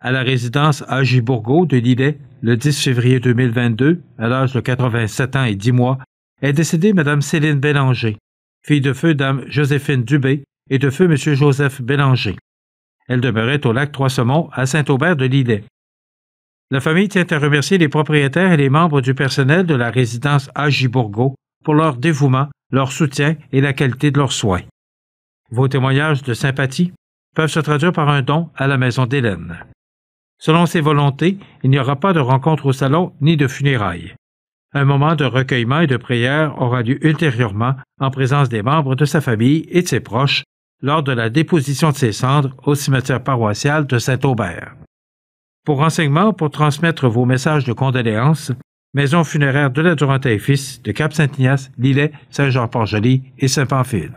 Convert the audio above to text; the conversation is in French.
à la résidence AJ de Lillet le 10 février 2022, à l'âge de 87 ans et 10 mois, est décédée Mme Céline Bélanger, fille de feu Dame Joséphine Dubé et de feu M. Joseph Bélanger. Elle demeurait au lac Trois-Saumons, à Saint-Aubert de Lillet. La famille tient à remercier les propriétaires et les membres du personnel de la résidence AJ pour leur dévouement, leur soutien et la qualité de leurs soins. Vos témoignages de sympathie peuvent se traduire par un don à la maison d'Hélène. Selon ses volontés, il n'y aura pas de rencontre au salon ni de funérailles. Un moment de recueillement et de prière aura lieu ultérieurement en présence des membres de sa famille et de ses proches lors de la déposition de ses cendres au cimetière paroissial de Saint-Aubert. Pour renseignements, pour transmettre vos messages de condoléances, Maison funéraire de la et Fils de Cap-Saint-Ignace, Lillet, Saint-Jean-Port-Joli et Saint-Pamphile.